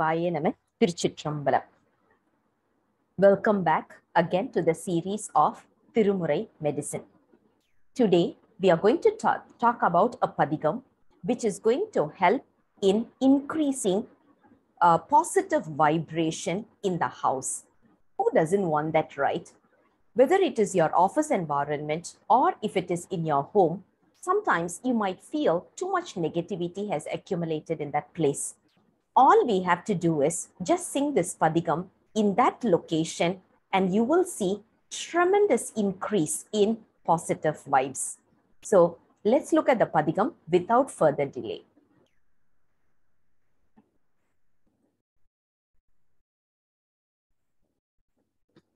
சிவாய நம Tiruchitrambalam. Welcome back again to the series of Tirumurai medicine. Today we are going to talk, talk about a padigam which is going to help in increasing uh, positive vibration in the house. Who doesn't want that, right? Whether it is your office environment or if it is in your home, sometimes you might feel too much negativity has accumulated in that place all we have to do is just sing this Padigam in that location, and you will see tremendous increase in positive vibes. So let's look at the Padigam without further delay.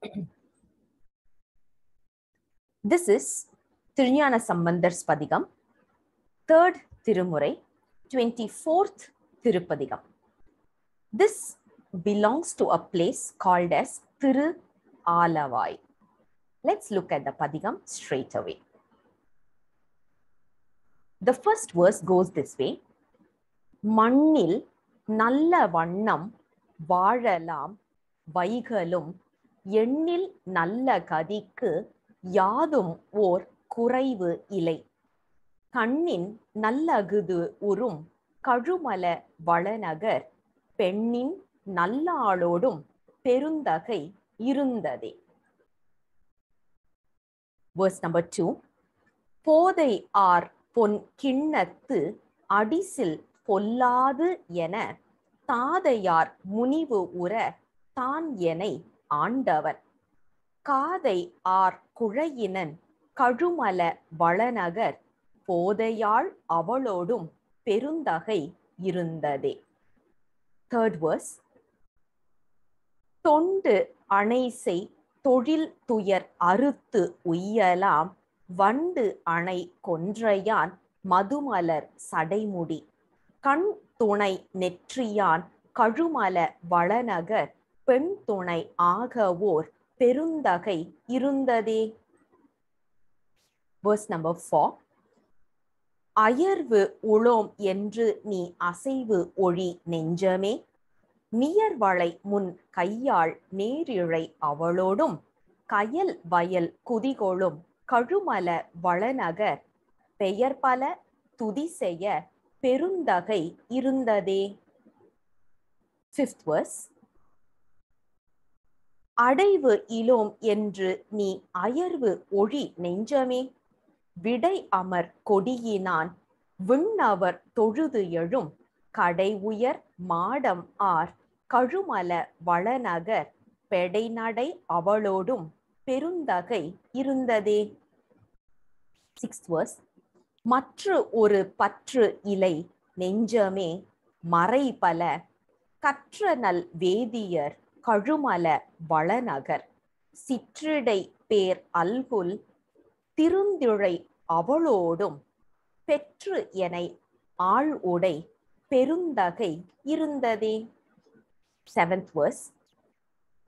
This is tirunyana Sammandar's Padigam, third Tirumurai, 24th Tirupadigam. This belongs to a place called as Thiru Alavai. Let's look at the Padigam straight away. The first verse goes this way. மண்ணில் நல்ல வண்ணம் வாழலாம் வைகளும் எண்ணில் நல்ல கதிக்கு யாதும் ஓர் குறைவு இலை கண்ணின் நல்ல அகுது உறும் கழுமல வளநகர் பெண்ணின் நல்லாளோடும் பெருந்தகை இருந்ததே வேர்ஸ் நம்பர் டூ போதை ஆர் பொன் கிண்ணத்து அடிசில் பொல்லாது என தாதையார் முனிவு உற தான் எனை ஆண்டவன் காதை ஆர் குழையினன் கழுமல வளநகர் போதையாள் அவளோடும் பெருந்தகை இருந்ததே தேர்ட் வர்ஸ் தொண்டு அணைசை தொழில் துயர் அறுத்து உய்யலாம் வண்டு அணை கொன்றையான் மதுமலர் சடைமுடி கண் துணை நெற்றியான் கழுமல வளநகர் பெண் துணை ஆகவோர் பெருந்தகை இருந்ததே வர்ஸ் நம்பர் 4 அயர்வு உளோம் என்று நீ அசைவு ஒழி நெஞ்சமே நியர்வளை முன் கையாள் நேரிழை அவளோடும் கயல் வயல் குதிகோளும் கழுமல வளநகர் பெயர் பல துதி செய்ய பெருந்தகை இருந்ததே ஃபிஃப்த் வர்ஸ் அடைவு இலோம் என்று நீ அயர்வு ஒழி நெஞ்சமே விடை அமர் கொடியினான் விண்ணவர் தொழுது எழும் கடை உயர் மாடம் ஆர் கழுமல வளநகர் பெடைநடை அவளோடும் பெருந்தகை இருந்ததே சிக்ஸ் வர்ஸ் மற்ற ஒரு பற்று இலை நெஞ்சமே மறை பல நல் வேதியர் கழுமல வளநகர் சிற்றிடை பேர் அல்குல் திருந்திழை அவளோடும் பெற்று என ஆள் உடை பெருந்தகை இருந்ததே செவன்த் வர்ஸ்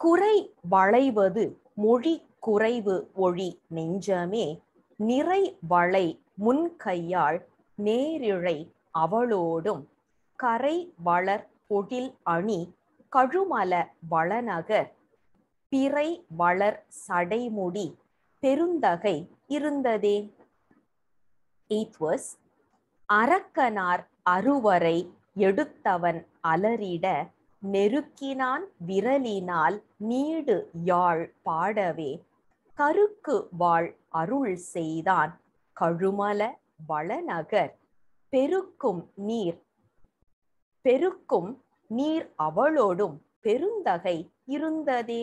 குறை வளைவது மொழி குறைவு ஒழி நெஞ்சமே நிறை வளை முன்கையாள் நேரிழை அவளோடும் கரை வளர் பொழில் அணி கழுமல வளநகர் பிறை வளர் சடைமுடி பெருந்தகை இருந்ததே எய்த் வர்ஸ் அரக்கனார் அருவரை எடுத்தவன் அலறிட நெருக்கினான் விரலினால் நீடு யாழ் பாடவே கருக்கு வாழ் அருள் செய்தான் கழுமல வளநகர் பெருக்கும் நீர் பெருக்கும் நீர் அவளோடும் பெருந்தகை இருந்ததே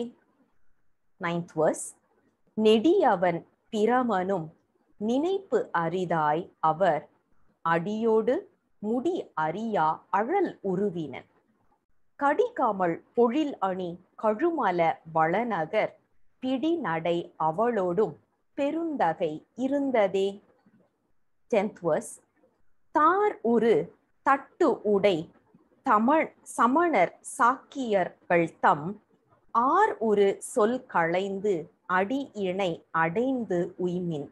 நைன்த் வர்ஸ் நெடியவன் பிரமனும் நினைப்பு அரிதாய் அவர் அடியோடு முடி அறியா அழல் உருவின கடிகாமல் பொழில் அணி கழுமல வளநகர் பிடி நடை அவளோடும் பெருந்தகை இருந்ததே டென்த்வர்ஸ் தார் உரு தட்டு உடை தமிழ் சமணர் சாக்கியர்கள் தம் ஆர் ஒரு சொல் களைந்து அடி இணை அடைந்து உய்மின்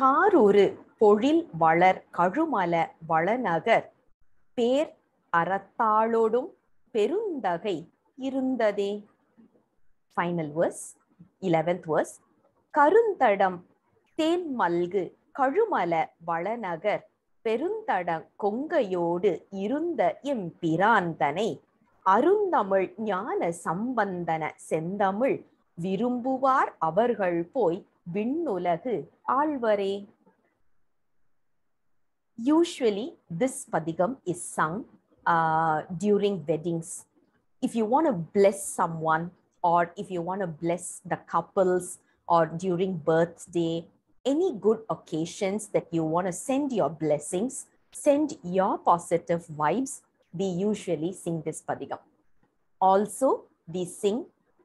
காரூரு பொழில் வளர் கழுமல வளநகர் பேர் அறத்தாளோடும் பெருந்தகை இருந்ததே ஃபைனல் வேர்ஸ் இலவென்த் வேர்ஸ் கருந்தடம் தேன் மல்கு கழுமல வளநகர் பெருந்தடம் கொங்கையோடு இருந்த எம் பிராந்தனை அருந்தமிழ் ஞான சம்பந்தன செந்தமிழ் Virumbuvar அவர்கள் போய் விண்ணுலகு ஆழ்வரே Usually, this padigam is sung uh, during weddings. If you want to bless someone, or if you want to bless the couples, or during birthday, any good occasions that you want to send your blessings, send your positive vibes, we usually sing this padigam. Also, we sing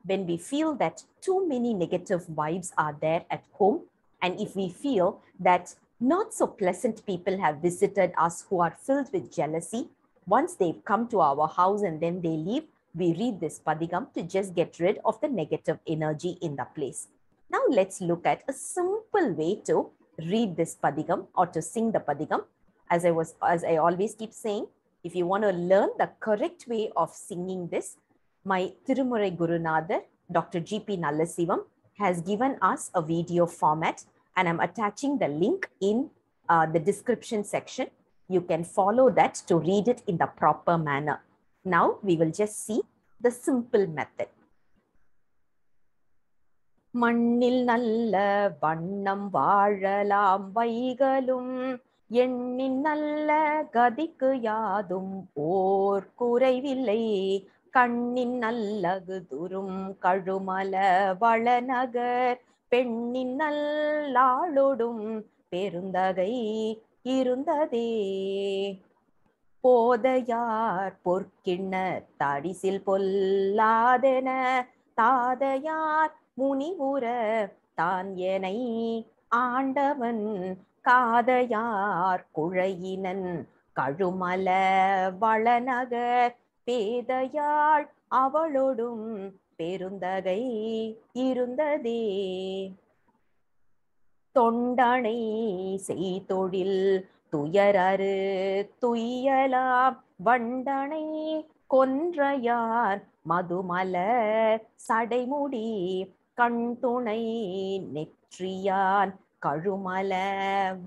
when we feel that too many negative vibes are there at home, and if we feel that not so pleasant people have visited us who are filled with jealousy, once they have come to our house and then they leave, we read this padigam to just get rid of the negative energy in the place. Now let's look at a simple way to read this padigam or to sing the padigam. As I was, as I always keep saying, if you want to learn the correct way of singing this, my Tirumurai Gurunadar, Dr. G.P. Nallasivam, has given us a video format and I'm attaching the link in uh, the description section. You can follow that to read it in the proper manner. Now we will just see the simple method. மண்ணில் நல்ல வண்ணம் வாழலாம் வைகளும் எண்ணின் நல்ல கதிக்கு யாதும் ஓர் குறைவில்லை கண்ணின் நல்லகு துரும் கழுமல வளநகர் பெண்ணின் நல்லாளொடும் பெருந்தகை இருந்ததே போதையார் பொற்கிண்ண தடிசில் பொல்லாதென தாதையார் முனிவுற தான் என ஆண்டவன் காதையார் குழையினன் கழுமல வளநகர் பேதையாள் அவளோடும் பெருந்தகை இருந்ததே தொண்டனை செய்தொழில் துயரரு துய்யலாம் வண்டனை கொன்றையார் மதுமல சடைமுடி கண்துணை நெற்றியான் கழுமல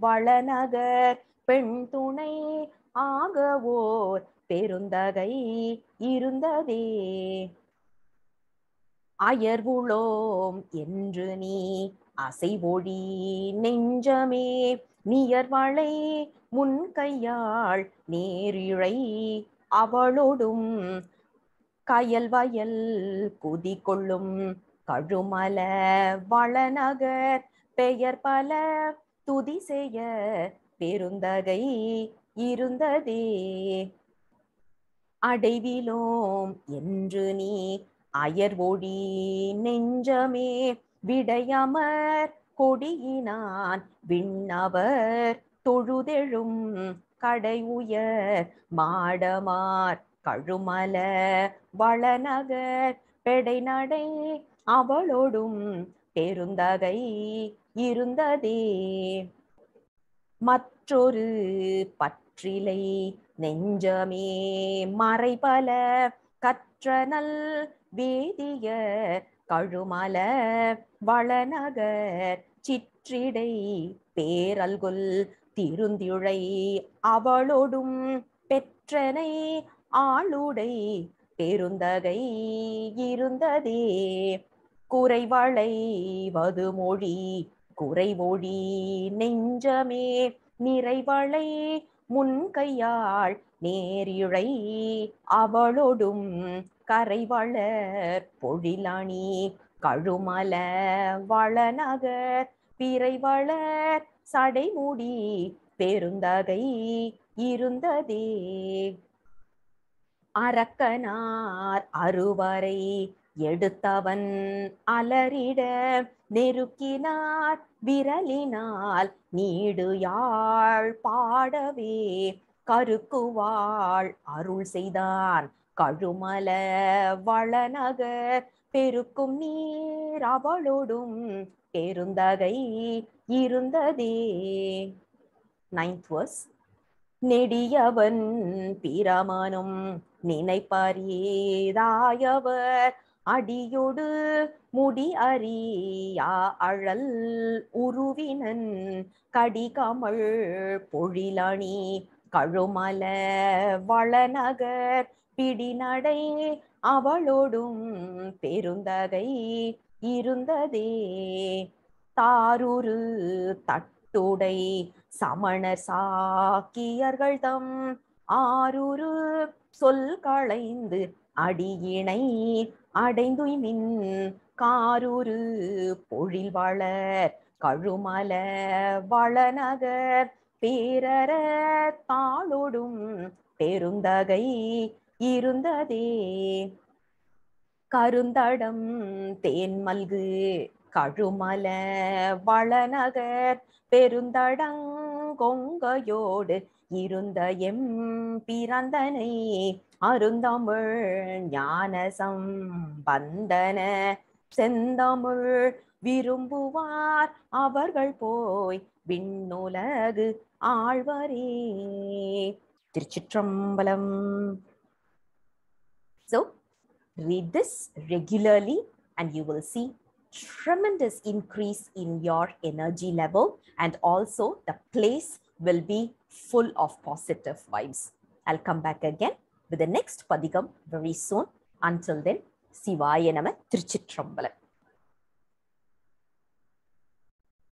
வளநகர் பெண் துணை ஆகவோர் பெருந்தகை இருந்ததே அயர்வுளோம் என்று நீ அசைவொழி நெஞ்சமே நியர்வளை முன் கையாள் நேரிழை அவளோடும் கயல் வயல் குதி கொள்ளும் கழுமல வளநகர் பெயர் பல துதி செய்ய பெருந்தகை இருந்ததே அடைவிலோம் என்று நீ அயர் நெஞ்சமே விடையமர் கொடியினான் விண்ணவர் தொழுதெழும் கடை உயர் மாடமார் கழுமல வளநகர் பெடை நடை அவளோடும் பெருந்தகை இருந்ததே மற்றொரு பற்ற கற்றிலை நெஞ்சமே மறைபல கற்றனல் வேதிய கழுமல வளநகர் சிற்றிடை பேரல்குல் திருந்துழை அவளோடும் பெற்றனை ஆளுடை பெருந்தகை இருந்ததே குறைவளை வது மொழி குறைவொழி நெஞ்சமே நிறைவளை முன் கையாள் அவளோடும் கரை வளர் பொழிலாணி கழுமல வளநகர் பிறைவளர் சடைமூடி பெருந்தகை இருந்ததே அரக்கனார் அறுவரை எடுத்தவன் அலறிட நெருக்கினார் விரலினால் நீடு யாழ் பாடவே கருக்குவாள் அருள் செய்தான் கழுமல வளநகர் பெருக்கும் நீர் அவளோடும் பெருந்தகை இருந்ததே நைன்த் வர்ஸ் நெடியவன் பிரமனும் நினைப்பறியதாயவர் அடியோடு முடி அறியா அழல் உருவினன் கடிகமல் பொழிலணி கழுமல வளநகர் பிடிநடை அவளோடும் பெருந்தகை இருந்ததே தாரூரு தட்டுடை சமண சாக்கியர்கள் தம் ஆரூரு சொல் களைந்து அடியினை அடைந்துய்மின் காரூரு பொழில் வளர் கழுமல வளநகர் பேரர தாளோடும் பெருந்தகை இருந்ததே கருந்தடம் தேன்மல்கு கழுமல வளநகர் பெருந்தடம் கொங்கையோடு இருந்த எம் பிறந்தனை அருந்தமிழ் ஞானசம் பந்தன செந்தமிழ் விரும்புவார் அவர்கள் போய் விண்ணுலகு ஆழ்வரே திருச்சிற்றம்பலம் so read this regularly and you will see tremendous increase in your energy level and also the place will be full of positive vibes. I'll come back again with the next Padigam very soon. Until then, Sivaya Nama Trichitrambalam.